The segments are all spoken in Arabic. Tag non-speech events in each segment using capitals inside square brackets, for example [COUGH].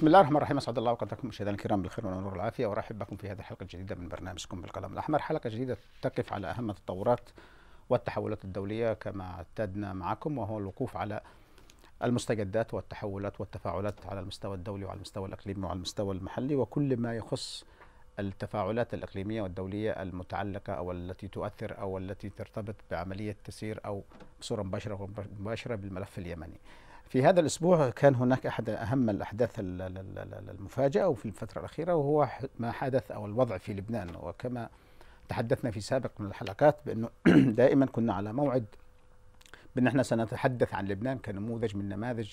بسم الله الرحمن الرحيم اسعد الله اوقاتكم مشاهدينا الكرام بالخير والنور والعافيه وارحب بكم في هذه الحلقه الجديده من برنامجكم بالقلم الاحمر حلقه جديده تقف على اهم التطورات والتحولات الدوليه كما اعتدنا معكم وهو الوقوف على المستجدات والتحولات والتفاعلات على المستوى الدولي وعلى المستوى الاقليمي وعلى المستوى المحلي وكل ما يخص التفاعلات الاقليميه والدوليه المتعلقه او التي تؤثر او التي ترتبط بعمليه تسير او بصوره مباشره مباشره بالملف اليمني. في هذا الأسبوع كان هناك أحد أهم الأحداث المفاجئة وفي الفترة الأخيرة وهو ما حدث أو الوضع في لبنان وكما تحدثنا في سابق من الحلقات بأنه [CLEARS THROAT] دائما كنا على موعد بأن احنا سنتحدث عن لبنان كنموذج من نماذج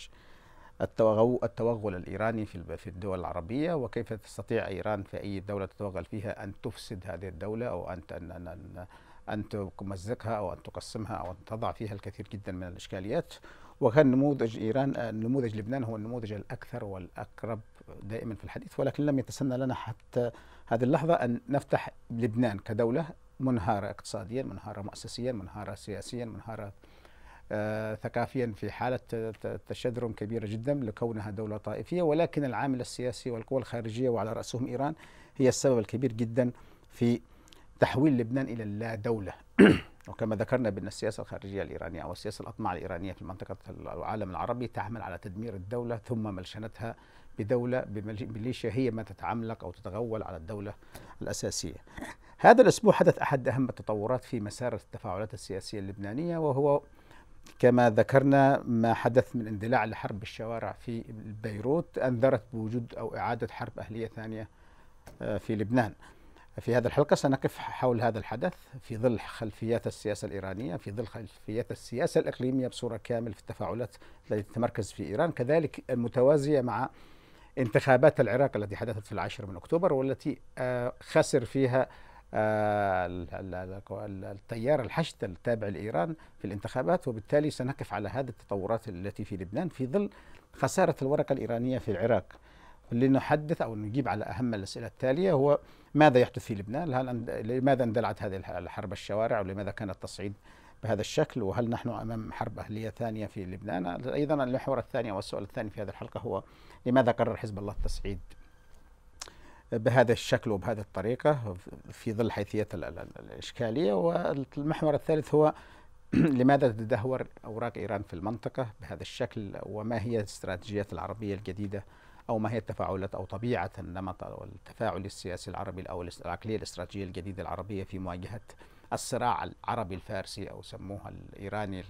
التوغل الإيراني في الدول العربية وكيف تستطيع إيران في أي دولة تتوغل فيها أن تفسد هذه الدولة أو أن أن أن تمزقها أو أن تقسمها أو أن تضع فيها الكثير جدا من الإشكاليات وكان نموذج إيران نموذج لبنان هو النموذج الأكثر والأقرب دائما في الحديث ولكن لم يتسنى لنا حتى هذه اللحظة أن نفتح لبنان كدولة منهارة اقتصاديا منهارة مؤسسيا منهارة سياسيا منهارة آه ثقافيا في حالة تشدرم كبيرة جدا لكونها دولة طائفية ولكن العامل السياسي والقوى الخارجية وعلى رأسهم إيران هي السبب الكبير جدا في تحويل لبنان إلى اللا دولة [CLEARS THROAT] وكما ذكرنا بأن السياسة الخارجية الإيرانية أو السياسة الأطماع الإيرانية في منطقة العالم العربي تعمل على تدمير الدولة ثم ملشنتها بدولة بميليشيا هي ما تتعملق أو تتغول على الدولة الأساسية هذا الأسبوع حدث أحد أهم التطورات في مسار التفاعلات السياسية اللبنانية وهو كما ذكرنا ما حدث من اندلاع لحرب الشوارع في بيروت أنذرت بوجود أو إعادة حرب أهلية ثانية آه، في لبنان في هذه الحلقة سنقف حول هذا الحدث في ظل خلفيات السياسة الإيرانية في ظل خلفيات السياسة الإقليمية بصورة كامل في التفاعلات التي تتمركز في إيران كذلك المتوازية مع انتخابات العراق التي حدثت في العاشر من أكتوبر والتي آه، خسر فيها آه، التيار الحشد التابع لإيران في الانتخابات وبالتالي سنقف على هذه التطورات التي في لبنان في ظل خسارة الورقة الإيرانية في العراق لنحدث أو نجيب على أهم الأسئلة التالية هو ماذا يحدث في لبنان؟ هل لماذا اندلعت هذه الحرب الشوارع ولماذا كان التصعيد بهذا الشكل وهل نحن أمام حرب أهلية ثانية في لبنان؟ أيضا المحور الثاني والسؤال الثاني في هذه الحلقة هو لماذا قرر حزب الله التصعيد بهذا الشكل وبهذه الطريقة في ظل حيثية الإشكالية والمحور الثالث هو [CLEARS THROAT] لماذا تدهور أوراق إيران في المنطقة بهذا الشكل وما هي الاستراتيجيات العربية الجديدة أو ما هي التفاعلات أو طبيعة النمط أو التفاعل السياسي العربي أو العقلية الاستراتيجية الجديدة العربية في مواجهة الصراع العربي الفارسي أو سموها الإيراني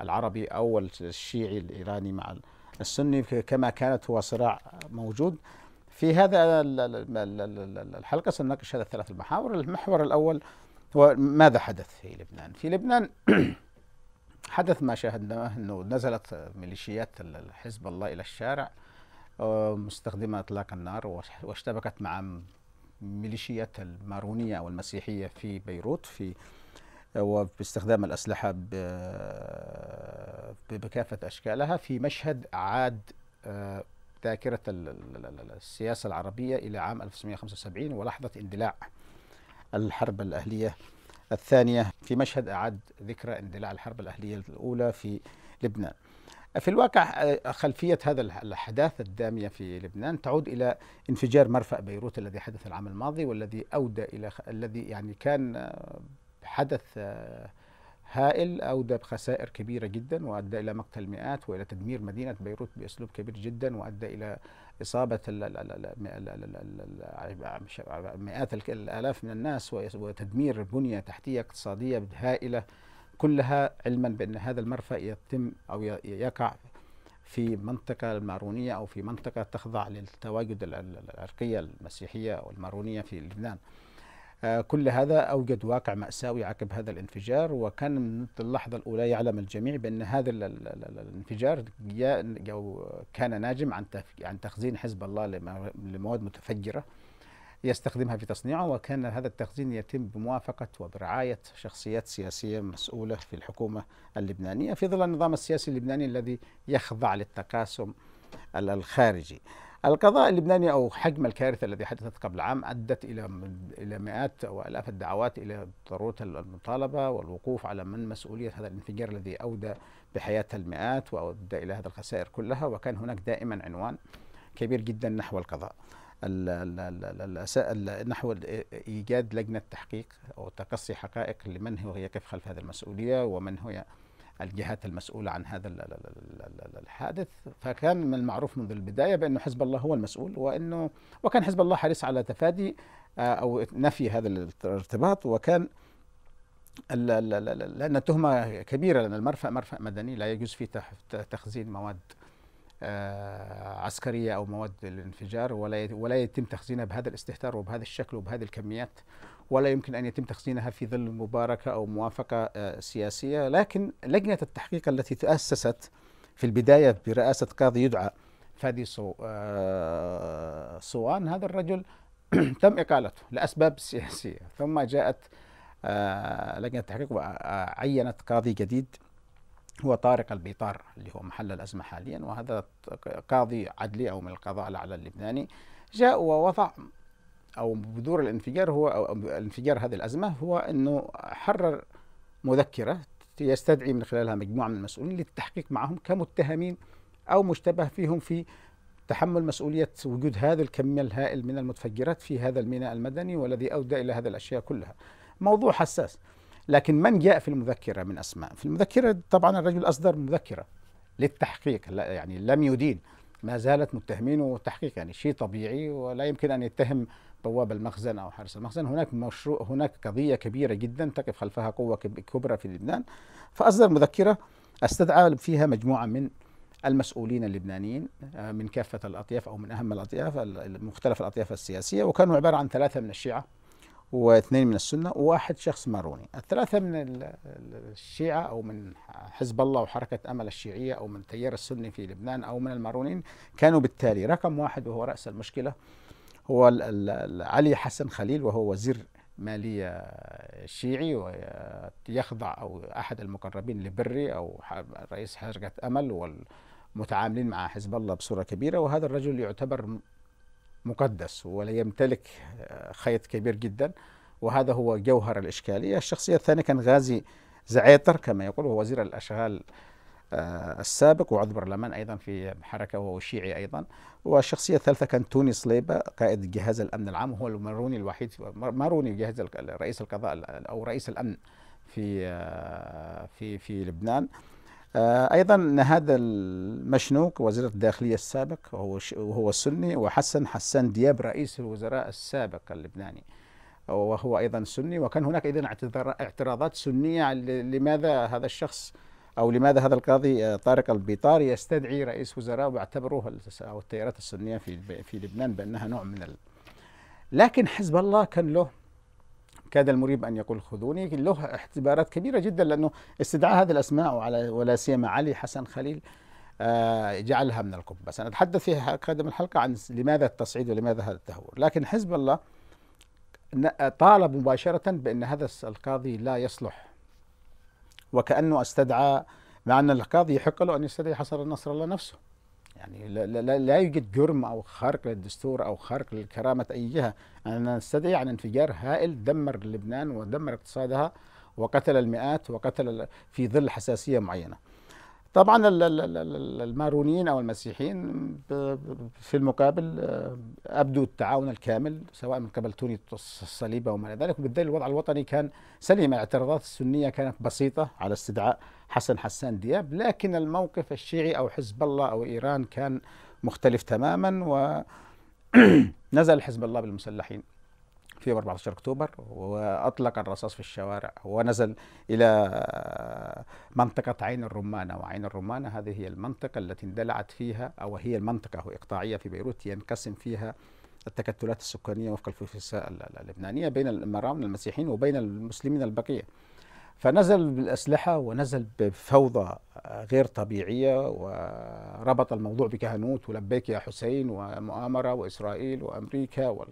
العربي أو الشيعي الإيراني مع السني كما كانت هو صراع موجود في هذا الحلقة سنناقش هذا الثلاث المحاور المحور الأول هو ماذا حدث في لبنان في لبنان [CLEARS THROAT] حدث ما شاهدناه انه نزلت ميليشيات حزب الله الى الشارع آه، مستخدمه اطلاق النار واشتبكت مع ميليشيات المارونيه والمسيحيه في بيروت في آه، وباستخدام الاسلحه بكافه اشكالها في مشهد عاد آه، ذاكره السياسه العربيه الى عام 1975 ولحظه اندلاع الحرب الاهليه الثانية في مشهد أعد ذكرى اندلاع الحرب الأهلية الأولى في لبنان في الواقع آه، خلفية هذا الأحداث الدامية في لبنان تعود إلى انفجار مرفأ بيروت الذي حدث العام الماضي والذي أودى إلى الذي يعني كان آه، حدث آه، هائل أودى بخسائر كبيرة جدا وأدى إلى مقتل مئات وإلى تدمير مدينة بيروت بأسلوب كبير جدا وأدى إلى إصابة مئات الآلاف من الناس وتدمير بنية تحتية اقتصادية هائلة كلها علما بأن هذا المرفأ يتم أو يقع في منطقة المارونية أو في منطقة تخضع للتواجد العرقية المسيحية والمارونية في لبنان كل هذا أوجد واقع مأساوي عقب هذا الانفجار وكان من اللحظة الأولى يعلم الجميع بأن هذا الانفجار كان ناجم عن عن تخزين حزب الله لمواد متفجرة يستخدمها في تصنيعه وكان هذا التخزين يتم بموافقة وبرعاية شخصيات سياسية مسؤولة في الحكومة اللبنانية في ظل النظام السياسي اللبناني الذي يخضع للتقاسم الخارجي القضاء اللبناني او حجم الكارثه الذي حدثت قبل عام ادت الى الى مئات والاف الدعوات الى ضروره المطالبه والوقوف على من مسؤوليه هذا الانفجار الذي اودى بحياه المئات وادى الى هذه الخسائر كلها وكان هناك دائما عنوان كبير جدا نحو القضاء نحو ايجاد لجنه تحقيق او تقصي حقائق لمن هو يقف خلف هذه المسؤوليه ومن هو الجهات المسؤولة عن هذا الحادث فكان من المعروف منذ البداية بأنه حزب الله هو المسؤول وأنه وكان حزب الله حريص على تفادي آه، أو نفي هذا الارتباط وكان لأن التهمة كبيرة لأن المرفأ مرفأ مدني لا يجوز فيه تخزين مواد آه، عسكرية أو مواد الانفجار ولا ولا يتم تخزينها بهذا الاستهتار وبهذا الشكل وبهذه الكميات ولا يمكن أن يتم تخزينها في ظل مباركة أو موافقة آه، سياسية لكن لجنة التحقيق التي تأسست في البداية برئاسة قاضي يدعى فادي آه، صوان، هذا الرجل [CLEARS THROAT] تم إقالته لأسباب سياسية ثم جاءت آه، لجنة التحقيق وعينت قاضي جديد هو طارق البيطار اللي هو محل الأزمة حاليا وهذا قاضي عدلي أو من القضاء الأعلى اللبناني جاء ووضع او بذور الانفجار هو او الانفجار هذه الازمه هو انه حرر مذكره يستدعي من خلالها مجموعه من المسؤولين للتحقيق معهم كمتهمين او مشتبه فيهم في تحمل مسؤوليه وجود هذا الكم الهائل من المتفجرات في هذا الميناء المدني والذي اودى الى هذه الاشياء كلها. موضوع حساس لكن من جاء في المذكره من اسماء؟ في المذكره طبعا الرجل اصدر مذكره للتحقيق لا يعني لم يدين ما زالت متهمين وتحقيق يعني شيء طبيعي ولا يمكن ان يتهم طواب المخزن او حارس المخزن هناك مشروع هناك قضيه كبيره جدا تقف خلفها قوه كبرى في لبنان فاصدر مذكره استدعى فيها مجموعه من المسؤولين اللبنانيين آه، من كافه الاطياف او من اهم الاطياف مختلف الاطياف السياسيه وكانوا عباره عن ثلاثه من الشيعه واثنين من السنه وواحد شخص ماروني الثلاثه من الشيعه او من حزب الله وحركه امل الشيعيه او من التيار السني في لبنان او من المارونيين كانوا بالتالي رقم واحد وهو راس المشكله هو علي حسن خليل وهو وزير مالية شيعي ويخضع أو أحد المقربين لبري أو رئيس حركة أمل والمتعاملين مع حزب الله بصورة كبيرة وهذا الرجل يعتبر مقدس ولا يمتلك آه، خيط كبير جدا وهذا هو جوهر الإشكالية الشخصية الثانية كان غازي زعيتر كما يقول هو وزير الأشغال آه، السابق وعضو برلمان أيضا في حركة وهو شيعي أيضا والشخصية الثالثة كان توني صليبة قائد جهاز الأمن العام وهو الماروني الوحيد ماروني جهاز رئيس القضاء أو رئيس الأمن في آه، في في لبنان آه، ايضا هذا المشنوك وزير الداخليه السابق وهو سني وحسن حسان دياب رئيس الوزراء السابق اللبناني وهو ايضا سني وكان هناك اذا اعتراضات سنيه لماذا هذا الشخص أو لماذا هذا القاضي آه، طارق البيطاري يستدعي رئيس وزراء واعتبروه أو التيارات السنية في في لبنان بأنها نوع من ال... لكن حزب الله كان له كاد المريب أن يقول خذوني له اعتبارات كبيرة جدا لأنه استدعاء هذه الأسماء وعلى ولا سيما علي حسن خليل آه، جعلها من القبة سنتحدث في قادم الحلقة عن لماذا التصعيد ولماذا هذا التهور لكن حزب الله طالب مباشرة بأن هذا القاضي لا يصلح وكأنه استدعى مع أن القاضي يحق له أن يستدعي حسن نصر الله نفسه يعني لا, لا, لا يوجد جرم أو خرق للدستور أو خرق لكرامة أي جهة أن نستدعي عن انفجار هائل دمر لبنان ودمر اقتصادها وقتل المئات وقتل في ظل حساسية معينة طبعا المارونيين او المسيحيين في المقابل آه، ابدوا التعاون الكامل سواء من قبل توني الصليبه وما الى ذلك وبالتالي الوضع الوطني كان سليم الاعتراضات السنيه كانت بسيطه على استدعاء حسن حسان دياب لكن الموقف الشيعي او حزب الله او ايران كان مختلف تماما ونزل [CLEARS THROAT] حزب الله بالمسلحين في 14 أكتوبر وأطلق الرصاص في الشوارع ونزل إلى منطقة عين الرمانة وعين الرمانة هذه هي المنطقة التي اندلعت فيها أو هي المنطقة إقطاعية في بيروت ينقسم فيها التكتلات السكانية وفق الفلسفة اللبنانية بين الأمراء المسيحيين وبين المسلمين البقية فنزل بالأسلحة ونزل بفوضى غير طبيعية وربط الموضوع بكهنوت ولبيك يا حسين ومؤامرة وإسرائيل وأمريكا وال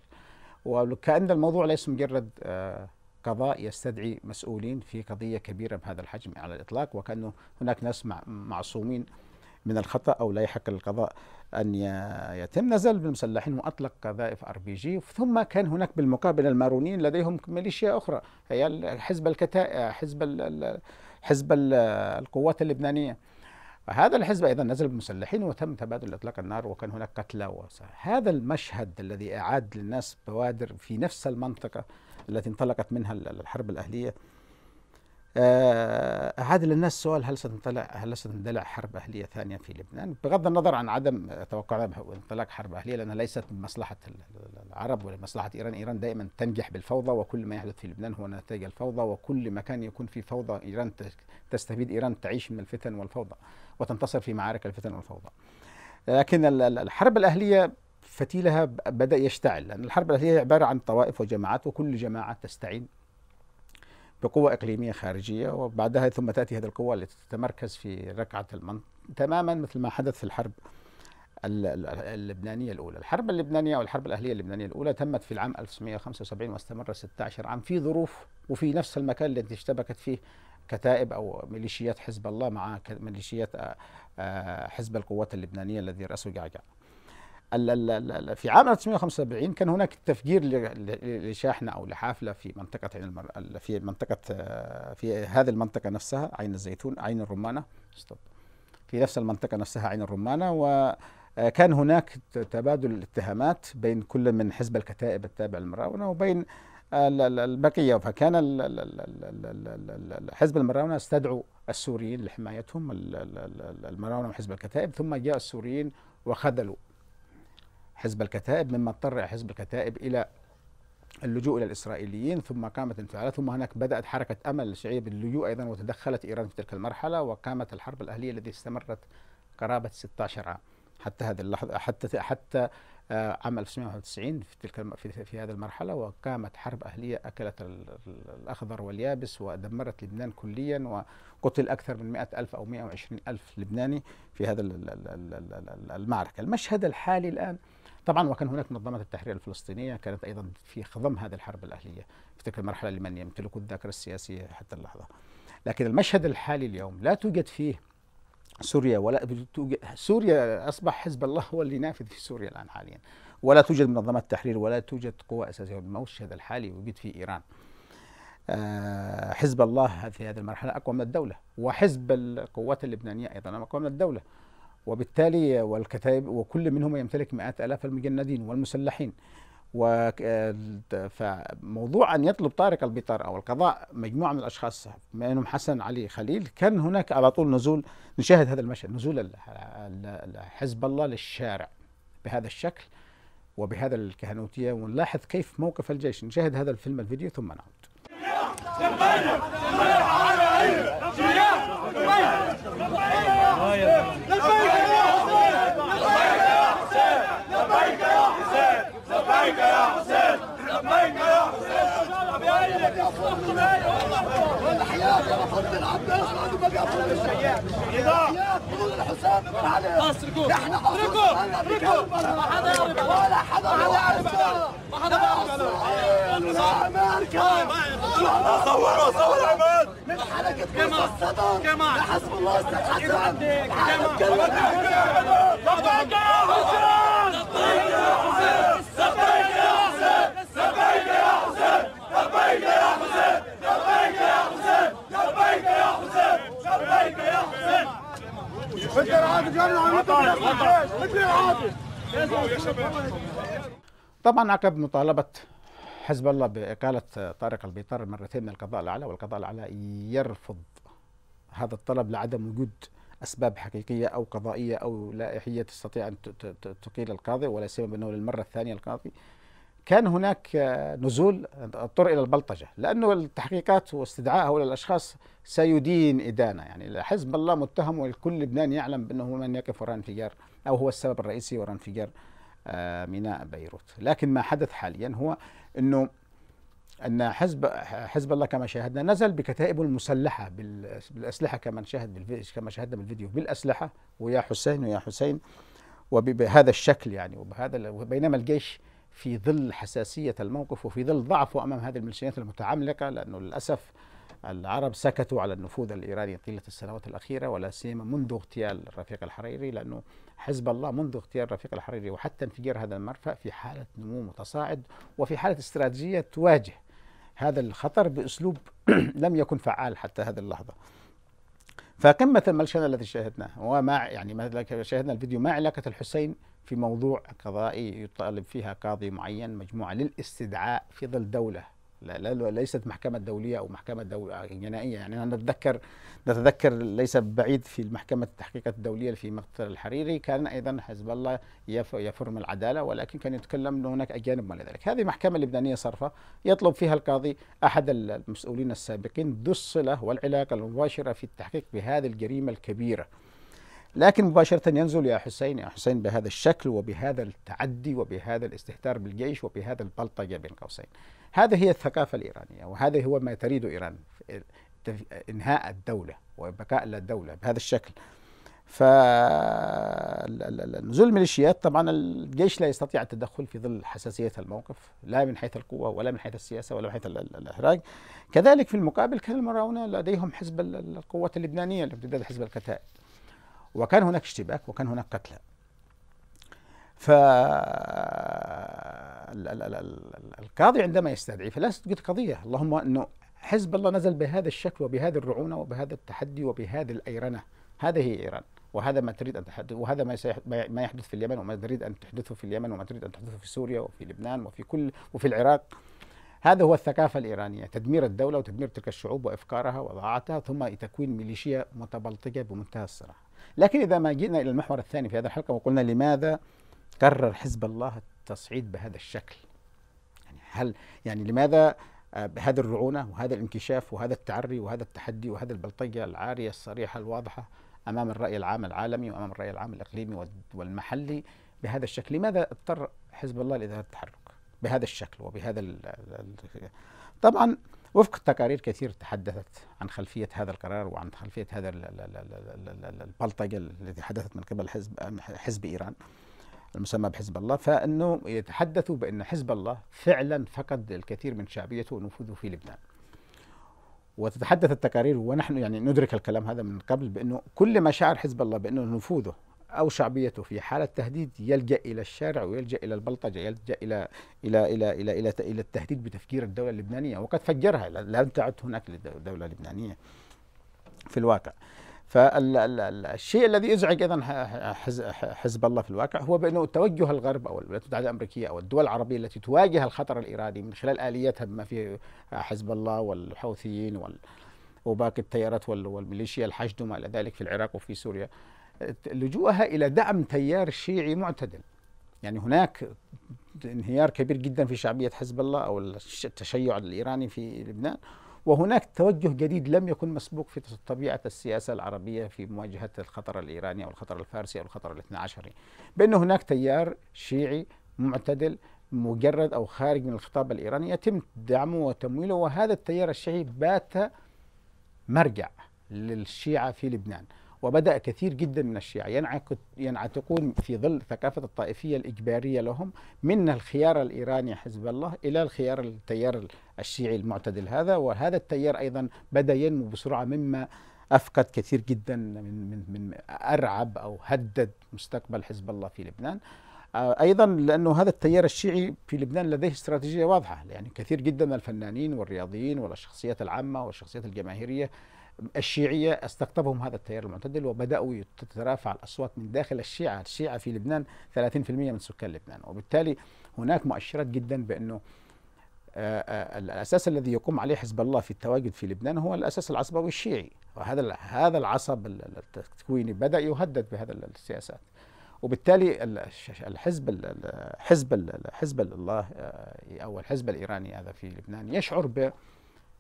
وكأن الموضوع ليس مجرد آه، قضاء يستدعي مسؤولين في قضية كبيرة بهذا الحجم على الإطلاق وكأنه هناك ناس معصومين من الخطأ أو لا يحق للقضاء أن يتم نزل بالمسلحين وأطلق قذائف أر بي جي ثم كان هناك بالمقابل المارونيين لديهم ميليشيا أخرى هي حزب الكتائب حزب حزب القوات اللبنانية فهذا الحزب ايضا نزل بمسلحين وتم تبادل اطلاق النار وكان هناك قتلى هذا المشهد الذي اعاد للناس بوادر في نفس المنطقه التي انطلقت منها الحرب الاهليه آه، اعاد للناس سؤال هل ستنطلع هل ستندلع حرب اهليه ثانيه في لبنان بغض النظر عن عدم توقعنا انطلاق حرب اهليه لانها ليست من مصلحه العرب ولا مصلحه ايران، ايران دائما تنجح بالفوضى وكل ما يحدث في لبنان هو نتاج الفوضى وكل مكان يكون في فوضى ايران تستفيد ايران تعيش من الفتن والفوضى. وتنتصر في معارك الفتن والفوضى لكن الحرب الأهلية فتيلها بدأ يشتعل لأن الحرب الأهلية عبارة عن طوائف وجماعات وكل جماعة تستعين بقوة إقليمية خارجية وبعدها ثم تأتي هذه القوة التي تتمركز في ركعة المنطقة تماما مثل ما حدث في الحرب اللبنانية الأولى الحرب اللبنانية أو الحرب الأهلية اللبنانية الأولى تمت في العام 1975 واستمر 16 عام في ظروف وفي نفس المكان الذي اشتبكت فيه كتائب او ميليشيات حزب الله مع ميليشيات حزب القوات اللبنانيه الذي راسه جعجع. في عام 1975 كان هناك تفجير لشاحنه او لحافله في منطقه عين المر... في منطقه في هذه المنطقه نفسها عين الزيتون عين الرمانه في نفس المنطقه نفسها عين الرمانه و كان هناك تبادل الاتهامات بين كل من حزب الكتائب التابع للمراونه وبين البقية فكان حزب المراونة استدعوا السوريين لحمايتهم المراونة وحزب الكتائب ثم جاء السوريين وخذلوا حزب الكتائب مما اضطر حزب الكتائب إلى اللجوء إلى الإسرائيليين ثم قامت انفعالات ثم هناك بدأت حركة أمل الشيعية باللجوء أيضا وتدخلت إيران في تلك المرحلة وقامت الحرب الأهلية التي استمرت قرابة 16 عام حتى هذه اللحظه حتى حتى آه، عام 1991 في تلك في, في هذه المرحله وقامت حرب اهليه اكلت الاخضر واليابس ودمرت لبنان كليا وقتل اكثر من 100 الف او 120 الف لبناني في هذا المعركه المشهد الحالي الان طبعا وكان هناك منظمه التحرير الفلسطينيه كانت ايضا في خضم هذه الحرب الاهليه في تلك المرحله لمن يمتلك الذاكره السياسيه حتى اللحظه لكن المشهد الحالي اليوم لا توجد فيه سوريا ولا سوريا اصبح حزب الله هو اللي نافذ في سوريا الان حاليا ولا توجد منظمات تحرير ولا توجد قوى اساسيه بالموجود الحالي يوجد في ايران آه، حزب الله في هذه المرحله اقوى من الدوله وحزب القوات اللبنانيه ايضا اقوى من الدوله وبالتالي والكتائب وكل منهما يمتلك مئات الاف المجندين والمسلحين آه، فموضوع ان يطلب طارق البطار او القضاء مجموعه من الاشخاص منهم حسن علي خليل كان هناك على طول نزول نشاهد هذا المشهد نزول حزب الله للشارع بهذا الشكل وبهذا الكهنوتيه ونلاحظ كيف موقف الجيش نشاهد هذا الفيلم الفيديو ثم نعود لبيك يا حسين لبيك يا حسين لبيك يا حسين لبيك يا حسين حياتي انا حط العباس بعد ما بيعطوا الشياب خذوا الحسين من عليه نحن حصركم ما حسين يعرف ولا حدا يعرف ما حدا يعرف امريكا صوروا صوروا عماد من حركه كما الصدر كما حسب الله استحسن عندك كما لبيك يا حسين لبيك يا حسين لبيك يا حسين لبيك يا حسين لبيك يا حسين طبعا عقب مطالبه حزب الله بإقالة طارق البيطار مرتين من القضاء الأعلى والقضاء الأعلى يرفض هذا الطلب لعدم وجود أسباب حقيقية أو قضائية أو لائحية تستطيع أن تقيل القاضي ولا سيما أنه للمرة الثانية القاضي كان هناك نزول اضطر الى البلطجه لانه التحقيقات واستدعاء هؤلاء الاشخاص سيدين ادانه يعني حزب الله متهم والكل لبنان يعلم بانه هو من يقف وراء انفجار او هو السبب الرئيسي وراء انفجار آه، ميناء بيروت لكن ما حدث حاليا هو انه ان حزب حزب الله كما شاهدنا نزل بكتائبه المسلحه بالاسلحه كما شاهد كما شاهدنا بالفيديو بالاسلحه ويا حسين ويا حسين وبهذا الشكل يعني وبهذا بينما الجيش في ظل حساسية الموقف وفي ظل ضعفه أمام هذه الميليشيات المتعملقة لأنه للأسف العرب سكتوا على النفوذ الإيراني طيلة السنوات الأخيرة ولا سيما منذ اغتيال رفيق الحريري لأنه حزب الله منذ اغتيال رفيق الحريري وحتى انفجار هذا المرفأ في حالة نمو متصاعد وفي حالة استراتيجية تواجه هذا الخطر بأسلوب [CLEARS THROAT] لم يكن فعال حتى هذه اللحظة فقمة الملشنة التي شاهدناها وما يعني شاهدنا الفيديو ما علاقة الحسين في موضوع قضائي يطالب فيها قاضي معين مجموعة للاستدعاء في ظل دولة لا, لا ليست محكمة دولية أو محكمة دول جنائية يعني أنا نتذكر نتذكر ليس بعيد في المحكمة التحقيقات الدولية في مقتل الحريري كان أيضا حزب الله يفرم العدالة ولكن كان يتكلم أن هناك أجانب ما ذلك هذه محكمة لبنانية صرفة يطلب فيها القاضي أحد المسؤولين السابقين ذو الصلة والعلاقة المباشرة في التحقيق بهذه الجريمة الكبيرة لكن مباشرة ينزل يا حسين يا حسين بهذا الشكل وبهذا التعدي وبهذا الاستهتار بالجيش وبهذا البلطجة بين قوسين هذا هي الثقافة الإيرانية وهذا هو ما تريد إيران إنهاء الدولة وبقاء الدولة بهذا الشكل فنزول الميليشيات طبعا الجيش لا يستطيع التدخل في ظل حساسية الموقف لا من حيث القوة ولا من حيث السياسة ولا من حيث الإحراج كذلك في المقابل كان المراونة لديهم حزب القوات اللبنانية لامتداد حزب الكتائب وكان هناك اشتباك وكان هناك قتلى ف القاضي عندما يستدعي فلست قلت قضية اللهم أنه حزب الله نزل بهذا الشكل وبهذه الرعونة وبهذا التحدي وبهذه الأيرنة هذه هي إيران وهذا ما تريد أن تحدث وهذا ما ما يحدث في اليمن وما تريد أن تحدثه في اليمن وما تريد أن تحدثه في سوريا وفي لبنان وفي كل وفي العراق هذا هو الثقافة الإيرانية تدمير الدولة وتدمير تلك الشعوب وإفقارها وضاعتها ثم تكوين ميليشيا متبلطجة بمنتهى الصراحة لكن إذا ما جئنا إلى المحور الثاني في هذه الحلقة وقلنا لماذا قرر حزب الله التصعيد بهذا الشكل يعني هل يعني لماذا آه، بهذه الرعونة وهذا الانكشاف وهذا التعري وهذا التحدي وهذا البلطجة العارية الصريحة الواضحة أمام الرأي العام العالمي وأمام الرأي العام الإقليمي والمحلي بهذا الشكل لماذا اضطر حزب الله هذا التحرك بهذا الشكل وبهذا ال طبعا وفق تقارير كثير تحدثت عن خلفية هذا القرار وعن خلفية هذا البلطجة التي حدثت من قبل حزب حزب إيران المسمى بحزب الله فانه يتحدثوا بان حزب الله فعلا فقد الكثير من شعبيته ونفوذه في لبنان. وتتحدث التقارير ونحن يعني ندرك الكلام هذا من قبل بانه كل ما شعر حزب الله بانه نفوذه او شعبيته في حاله تهديد يلجا الى الشارع ويلجا الى البلطجه يلجا الى الى الى الى الى, إلى التهديد بتفجير الدوله اللبنانيه وقد فجرها لم تعد هناك دوله لبنانيه في الواقع. فالشيء الذي يزعج ايضا حزب الله في الواقع هو بانه توجه الغرب او الولايات المتحده الامريكيه او الدول العربيه التي تواجه الخطر الايراني من خلال الياتها بما في حزب الله والحوثيين وباقي التيارات والميليشيا الحشد وما الى ذلك في العراق وفي سوريا لجوءها الى دعم تيار شيعي معتدل يعني هناك انهيار كبير جدا في شعبيه حزب الله او التشيع الايراني في لبنان وهناك توجه جديد لم يكن مسبوق في طبيعة السياسة العربية في مواجهة الخطر الإيراني أو الخطر الفارسي أو الخطر الاثنى عشري بأن هناك تيار شيعي معتدل مجرد أو خارج من الخطاب الإيراني يتم دعمه وتمويله وهذا التيار الشيعي بات مرجع للشيعة في لبنان وبدأ كثير جدا من الشيعة ينعتقون في ظل ثقافة الطائفية الإجبارية لهم من الخيار الإيراني حزب الله إلى الخيار التيار الشيعي المعتدل هذا وهذا التيار أيضا بدأ ينمو بسرعة مما افقد كثير جدا من من من ارعب او هدد مستقبل حزب الله في لبنان آه، ايضا لانه هذا التيار الشيعي في لبنان لديه استراتيجيه واضحه يعني كثير جدا من الفنانين والرياضيين والشخصيات العامه والشخصيات الجماهيريه الشيعية استقطبهم هذا التيار المعتدل وبدأوا تترافع الأصوات من داخل الشيعة الشيعة في لبنان 30% من سكان لبنان وبالتالي هناك مؤشرات جدا بأنه آه، آه، الأساس الذي يقوم عليه حزب الله في التواجد في لبنان هو الأساس العصبوي الشيعي وهذا هذا العصب التكويني بدأ يهدد بهذا السياسات وبالتالي الحزب حزب حزب الله آه، او الحزب الايراني هذا في لبنان يشعر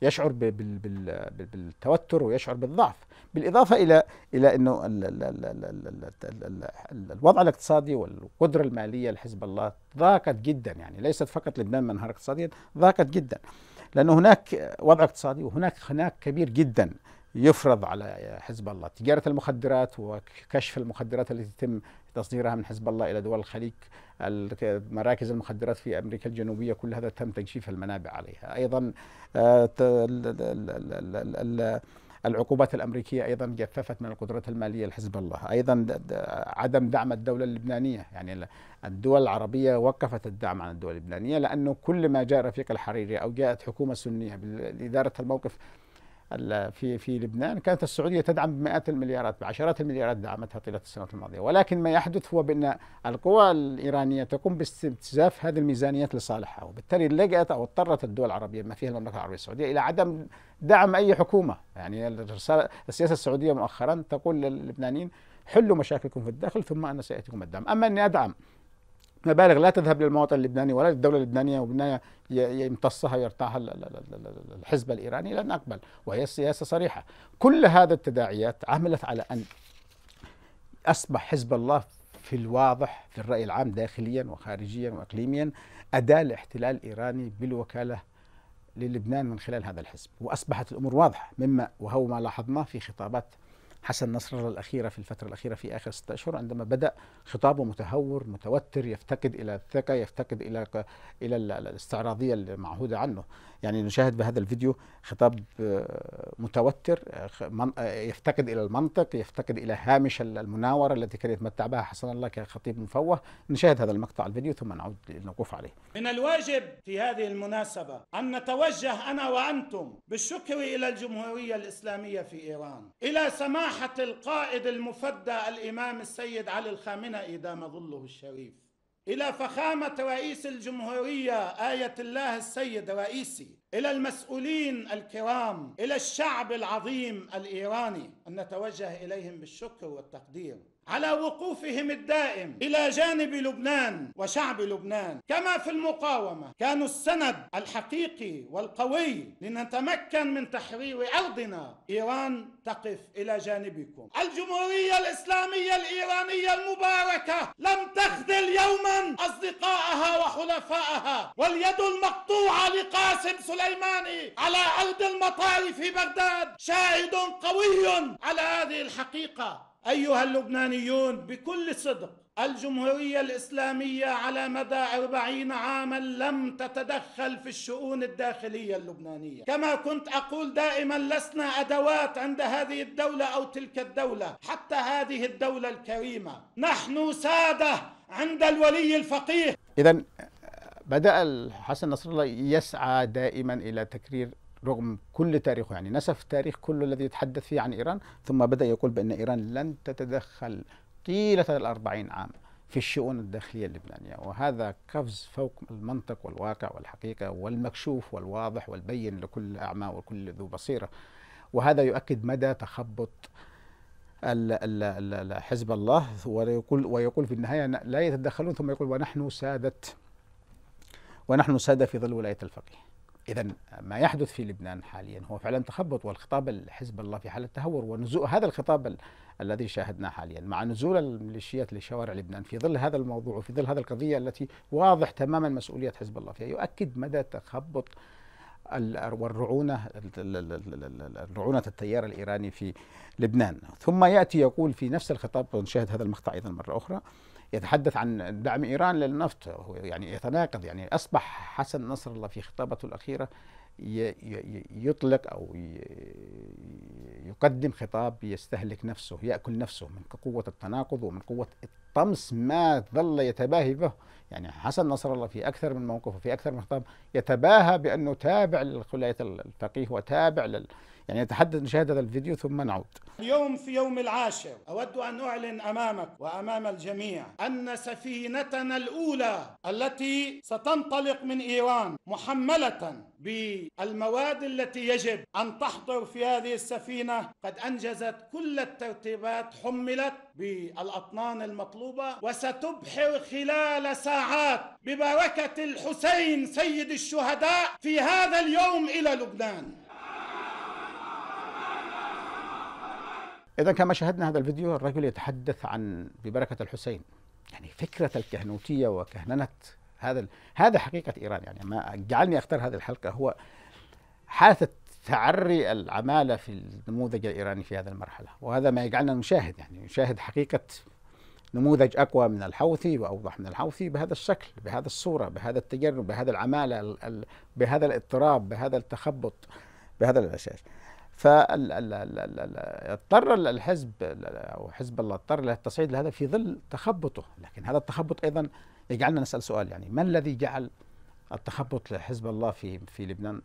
يشعر بالتوتر ويشعر بالضعف بالإضافة إلى إلى أنه الوضع الاقتصادي والقدرة المالية لحزب الله ضاقت جدا يعني ليست فقط لبنان منهار اقتصاديا ضاقت جدا لأنه هناك وضع اقتصادي وهناك خناق كبير جدا يفرض على حزب الله تجارة المخدرات وكشف المخدرات التي تتم تصديرها من حزب الله إلى دول الخليج مراكز المخدرات في أمريكا الجنوبية كل هذا تم تجفيف المنابع عليها أيضا آه، العقوبات الأمريكية أيضا جففت من القدرات المالية لحزب الله أيضا عدم دعم الدولة اللبنانية يعني الدول العربية وقفت الدعم عن الدول اللبنانية لأنه كل ما جاء رفيق الحريري أو جاءت حكومة سنية لإدارة الموقف في في لبنان كانت السعوديه تدعم بمئات المليارات بعشرات المليارات دعمتها طيله السنوات الماضيه ولكن ما يحدث هو بان القوى الايرانيه تقوم باستنزاف هذه الميزانيات لصالحها وبالتالي لجأت او اضطرت الدول العربيه ما فيها المملكه العربيه السعوديه الى عدم دعم اي حكومه يعني الرساله السياسه السعوديه مؤخرا تقول للبنانيين حلوا مشاكلكم في الداخل ثم انا سياتيكم الدعم اما اني ادعم مبالغ لا تذهب للمواطن اللبناني ولا للدوله اللبنانيه وبالنهايه يمتصها يرتاحها الحزب الايراني لن اقبل وهي السياسه صريحه كل هذا التداعيات عملت على ان اصبح حزب الله في الواضح في الراي العام داخليا وخارجيا واقليميا اداه لاحتلال ايراني بالوكاله للبنان من خلال هذا الحزب واصبحت الامور واضحه مما وهو ما لاحظناه في خطابات حسن نصر الله الأخيرة في الفترة الأخيرة في آخر ستة أشهر عندما بدأ خطابه متهور متوتر يفتقد إلى الثقة يفتقد إلى إلى الاستعراضية المعهودة عنه يعني نشاهد بهذا الفيديو خطاب آه، متوتر آه، آه، يفتقد إلى المنطق يفتقد إلى هامش المناورة التي كان يتمتع بها حسن الله كخطيب مفوه نشاهد هذا المقطع الفيديو ثم نعود للوقوف عليه من الواجب في هذه المناسبة أن نتوجه أنا وأنتم بالشكر إلى الجمهورية الإسلامية في إيران إلى سماحة القائد المفدى الإمام السيد علي الخامنئي دام ظله الشريف إلى فخامة رئيس الجمهورية آية الله السيد رئيسي إلى المسؤولين الكرام إلى الشعب العظيم الإيراني أن نتوجه إليهم بالشكر والتقدير على وقوفهم الدائم الى جانب لبنان وشعب لبنان كما في المقاومه كانوا السند الحقيقي والقوي لنتمكن من تحرير ارضنا ايران تقف الى جانبكم الجمهوريه الاسلاميه الايرانيه المباركه لم تخذل يوما اصدقائها وحلفائها واليد المقطوعه لقاسم سليماني على ارض المطار في بغداد شاهد قوي على هذه الحقيقه ايها اللبنانيون بكل صدق الجمهوريه الاسلاميه على مدى اربعين عاما لم تتدخل في الشؤون الداخليه اللبنانيه كما كنت اقول دائما لسنا ادوات عند هذه الدوله او تلك الدوله حتى هذه الدوله الكريمه نحن ساده عند الولي الفقيه اذا بدا الحسن نصر الله يسعى دائما الى تكرير رغم كل تاريخه يعني نسف التاريخ كله الذي يتحدث فيه عن إيران ثم بدأ يقول بأن إيران لن تتدخل طيلة الأربعين عام في الشؤون الداخلية اللبنانية وهذا قفز فوق المنطق والواقع والحقيقة والمكشوف والواضح والبين لكل أعمى وكل ذو بصيرة وهذا يؤكد مدى تخبط حزب الله ويقول ويقول في النهايه لا يتدخلون ثم يقول ونحن ساده ونحن ساده في ظل ولايه الفقيه اذا ما يحدث في لبنان حاليا هو فعلا تخبط والخطاب الحزب الله في حاله تهور ونزول هذا الخطاب الذي شاهدناه حاليا مع نزول الميليشيات لشوارع لبنان في ظل هذا الموضوع وفي ظل هذه القضيه التي واضح تماما مسؤوليه حزب الله فيها يؤكد مدى تخبط والرعونه رعونه التيار الايراني في لبنان ثم ياتي يقول في نفس الخطاب ونشاهد هذا المقطع ايضا مره اخرى يتحدث عن دعم إيران للنفط هو يعني يتناقض يعني أصبح حسن نصر الله في خطابته الأخيرة يطلق أو يقدم خطاب يستهلك نفسه يأكل نفسه من قوة التناقض ومن قوة الطمس ما ظل يتباهي به يعني حسن نصر الله في أكثر من موقف وفي أكثر من خطاب يتباهى بأنه تابع للخلايا الفقيه وتابع لل يعني نتحدث نشاهد هذا الفيديو ثم نعود اليوم في يوم العاشر أود أن أعلن أمامك وأمام الجميع أن سفينتنا الأولى التي ستنطلق من إيران محملة بالمواد التي يجب أن تحضر في هذه السفينة قد أنجزت كل الترتيبات حملت بالأطنان المطلوبة وستبحر خلال ساعات ببركة الحسين سيد الشهداء في هذا اليوم إلى لبنان إذا كما شاهدنا هذا الفيديو الرجل يتحدث عن ببركة الحسين يعني فكرة الكهنوتية وكهننة هذا هذا حقيقة إيران يعني ما جعلني أختار هذه الحلقة هو حالة تعري العمالة في النموذج الإيراني في هذه المرحلة وهذا ما يجعلنا نشاهد يعني نشاهد حقيقة نموذج أقوى من الحوثي وأوضح من الحوثي بهذا الشكل بهذا الصورة بهذا التجرب بهذا العمالة بهذا الاضطراب بهذا التخبط بهذا الأساس فاضطر الحزب او حزب الله اضطر للتصعيد لهذا في ظل تخبطه لكن هذا التخبط ايضا يجعلنا نسال سؤال يعني ما الذي جعل التخبط لحزب الله في في لبنان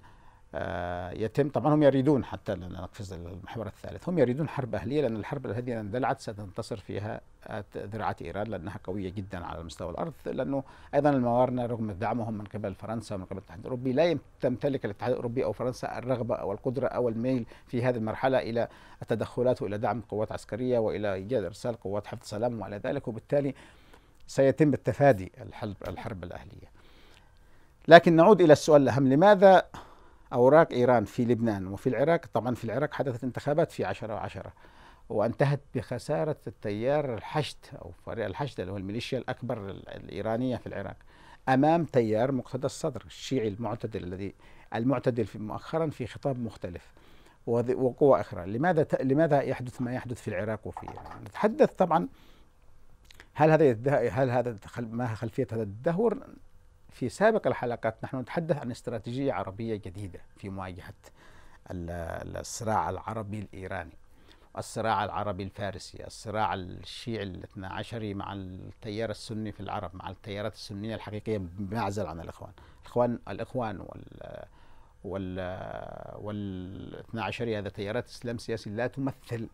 آه، يتم طبعا هم يريدون حتى نقفز المحور الثالث هم يريدون حرب أهلية لأن الحرب الأهلية إذا اندلعت ستنتصر فيها آه، ذراعة إيران لأنها قوية جدا على مستوى الأرض لأنه أيضا الموارنة رغم دعمهم من قبل فرنسا ومن قبل الاتحاد الأوروبي لا تمتلك الاتحاد الأوروبي أو فرنسا الرغبة أو القدرة أو الميل في هذه المرحلة إلى التدخلات وإلى دعم قوات عسكرية وإلى إيجاد إرسال قوات حفظ سلام وعلى ذلك وبالتالي سيتم التفادي الحرب, الحرب الأهلية لكن نعود إلى السؤال الأهم لماذا أوراق إيران في لبنان وفي العراق طبعا في العراق حدثت انتخابات في عشرة وعشرة وانتهت بخسارة التيار الحشد أو فريق الحشد اللي هو الميليشيا الأكبر الإيرانية في العراق أمام تيار مقتدى الصدر الشيعي المعتدل الذي المعتدل في مؤخرا في خطاب مختلف وقوة أخرى لماذا ت... لماذا يحدث ما يحدث في العراق وفي نتحدث طبعا هل هذا يده... هل هذا ما خلفية هذا الدهور في سابق الحلقات نحن نتحدث عن استراتيجية عربية جديدة في مواجهة الصراع العربي الإيراني الصراع العربي الفارسي الصراع الشيعي الاثنى عشري مع التيار السني في العرب مع التيارات السنية الحقيقية بمعزل عن الإخوان الإخوان, الإخوان وال وال والاثنى عشري هذا تيارات إسلام سياسي لا تمثل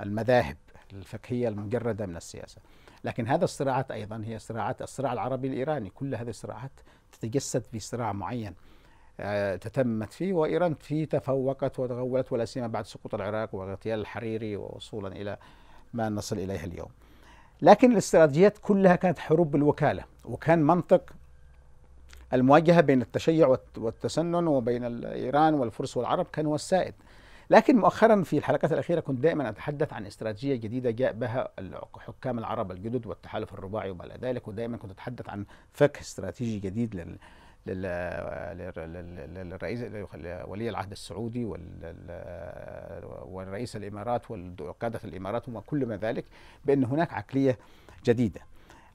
المذاهب الفقهية المجردة من السياسة لكن هذا الصراعات أيضا هي صراعات الصراع العربي الإيراني كل هذه الصراعات تتجسد في صراع معين آه، تتمت فيه وإيران فيه تفوقت وتغولت ولا سيما بعد سقوط العراق واغتيال الحريري ووصولا إلى ما نصل إليه اليوم لكن الاستراتيجيات كلها كانت حروب بالوكالة وكان منطق المواجهة بين التشيع والتسنن وبين إيران والفرس والعرب كان هو السائد لكن مؤخرا في الحلقات الأخيرة كنت دائما أتحدث عن استراتيجية جديدة جاء بها الحكام العرب الجدد والتحالف الرباعي وما إلى ذلك ودائما كنت أتحدث عن فك استراتيجي جديد لل للرئيس ولي العهد السعودي والرئيس الامارات وقاده الامارات وكل ما ذلك بان هناك عقليه جديده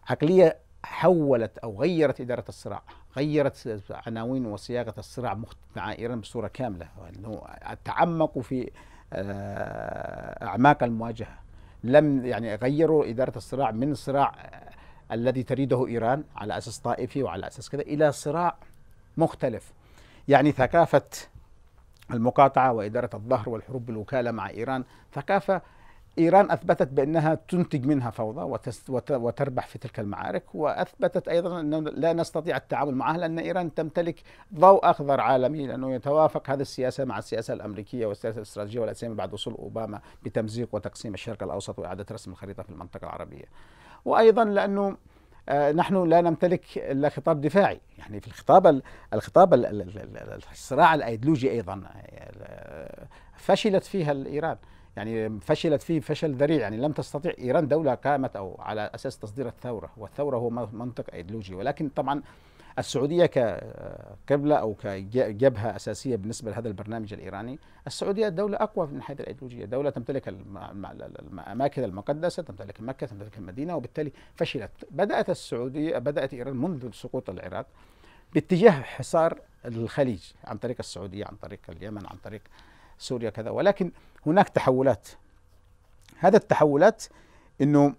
عقليه حولت او غيرت اداره الصراع غيرت عناوين وصياغه الصراع مع ايران بصوره كامله تعمقوا في آه، اعماق المواجهه لم يعني غيروا اداره الصراع من صراع آه، الذي تريده ايران على اساس طائفي وعلى اساس كذا الى صراع مختلف يعني ثقافه المقاطعه واداره الظهر والحروب بالوكاله مع ايران ثقافه إيران أثبتت بأنها تنتج منها فوضى وتربح في تلك المعارك وأثبتت أيضا أنه لا نستطيع التعامل معها لأن إيران تمتلك ضوء أخضر عالمي لأنه يتوافق هذه السياسة مع السياسة الأمريكية والسياسة الاستراتيجية ولا سيما بعد وصول أوباما بتمزيق وتقسيم الشرق الأوسط وإعادة رسم الخريطة في المنطقة العربية وأيضا لأنه آه، نحن لا نمتلك الا خطاب دفاعي يعني في الخطاب الخطاب الصراع الايديولوجي ايضا آه، فشلت فيها ايران يعني فشلت فيه فشل ذريع يعني لم تستطع ايران دوله قامت او على اساس تصدير الثوره والثوره هو منطق ايديولوجي ولكن طبعا السعوديه كقبله او كجبهه اساسيه بالنسبه لهذا البرنامج الايراني، السعوديه دوله اقوى من حيث الايديولوجيه، دوله تمتلك الاماكن المقدسه، تمتلك مكه، تمتلك المدينه وبالتالي فشلت، بدات السعوديه بدات ايران منذ سقوط العراق باتجاه حصار الخليج عن طريق السعوديه، عن طريق اليمن، عن طريق سوريا كذا، ولكن هناك تحولات هذا التحولات انه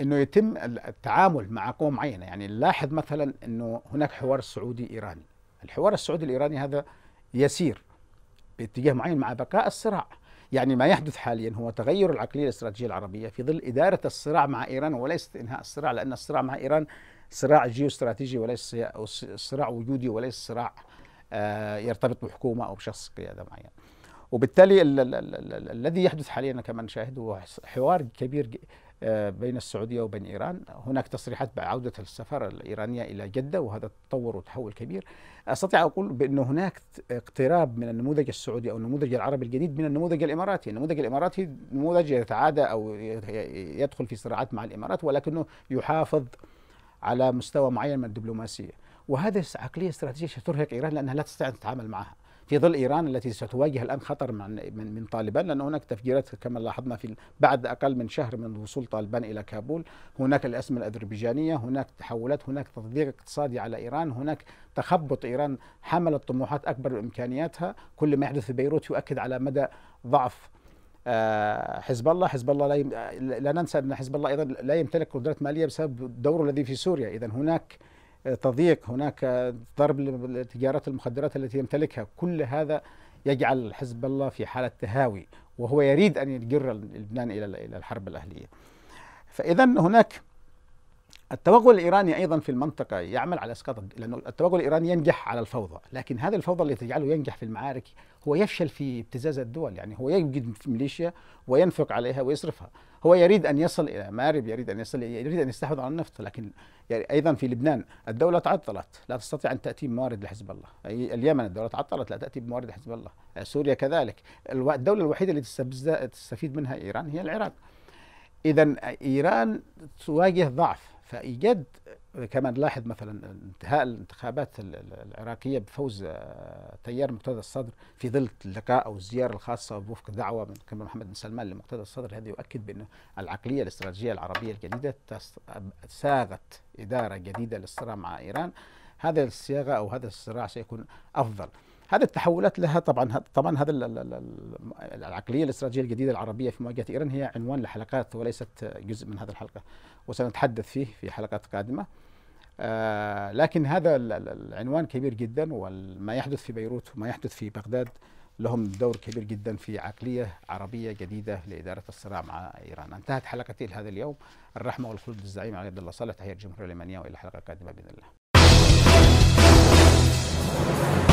انه يتم التعامل مع قوم معينة يعني نلاحظ مثلا انه هناك حوار سعودي ايراني الحوار السعودي الايراني هذا يسير باتجاه معين مع بقاء الصراع يعني ما يحدث حاليا هو تغير العقلية الاستراتيجية العربية في ظل إدارة الصراع مع إيران وليس إنهاء الصراع لأن الصراع مع إيران صراع جيوستراتيجي وليس صراع وجودي وليس صراع آه، يرتبط بحكومة أو بشخص قيادة معين وبالتالي الذي يحدث حاليا كما نشاهد هو حوار كبير آه، بين السعودية وبين إيران هناك تصريحات بعودة السفارة الإيرانية إلى جدة وهذا تطور وتحول كبير أستطيع أقول بأن هناك اقتراب من النموذج السعودي أو النموذج العربي الجديد من النموذج الإماراتي النموذج الإماراتي نموذج يتعادى أو يدخل في صراعات مع الإمارات ولكنه يحافظ على مستوى معين من الدبلوماسية وهذه عقلية استراتيجية ترهق إيران لأنها لا تستطيع أن تتعامل معها في ظل إيران التي ستواجه الآن خطر من, من, من طالبان لأن هناك تفجيرات كما لاحظنا في بعد أقل من شهر من وصول طالبان إلى كابول هناك الازمه الأذربيجانية هناك تحولات هناك تضييق اقتصادي على إيران هناك تخبط إيران حملت طموحات أكبر بإمكانياتها كل ما يحدث في بيروت يؤكد على مدى ضعف آه، حزب الله حزب الله لا, يم... آه، لا ننسى ان حزب الله ايضا لا يمتلك قدرات ماليه بسبب دوره الذي في سوريا اذا هناك تضييق هناك ضرب لتجارات المخدرات التي يمتلكها كل هذا يجعل حزب الله في حالة تهاوي وهو يريد أن يجر لبنان إلى إلى الحرب الأهلية فإذا هناك التوغل الإيراني أيضا في المنطقة يعمل على إسقاط لأن التوغل الإيراني ينجح على الفوضى لكن هذه الفوضى اللي تجعله ينجح في المعارك هو يفشل في ابتزاز الدول يعني هو يجد ميليشيا وينفق عليها ويصرفها هو يريد ان يصل الى مارب يريد ان يصل يريد ان يستحوذ على النفط لكن يعني ايضا في لبنان الدوله تعطلت لا تستطيع ان تاتي موارد لحزب الله اليمن الدوله تعطلت لا تاتي بموارد لحزب الله سوريا كذلك الدوله الوحيده التي تستفيد منها ايران هي العراق اذا ايران تواجه ضعف فايجاد كما نلاحظ مثلا انتهاء الانتخابات العراقيه بفوز آه، تيار مقتدى الصدر في ظل اللقاء او الزياره الخاصه وفق دعوه من قبل محمد بن سلمان لمقتدى الصدر هذا يؤكد بان العقليه الاستراتيجيه العربيه الجديده صاغت اداره جديده للصراع مع ايران هذا الصياغه او هذا الصراع سيكون افضل هذه التحولات لها طبعا طبعا هذا العقليه الاستراتيجيه الجديده العربيه في مواجهه ايران هي عنوان لحلقات وليست جزء من هذه الحلقه وسنتحدث فيه في حلقات قادمه آه، لكن هذا العنوان كبير جدا وما يحدث في بيروت وما يحدث في بغداد لهم دور كبير جدا في عقلية عربية جديدة لإدارة الصراع مع إيران انتهت حلقتي لهذا اليوم الرحمة والخلود للزعيم علي عبد الله صالح تحية الجمهورية اليمنية وإلى حلقة قادمة بإذن الله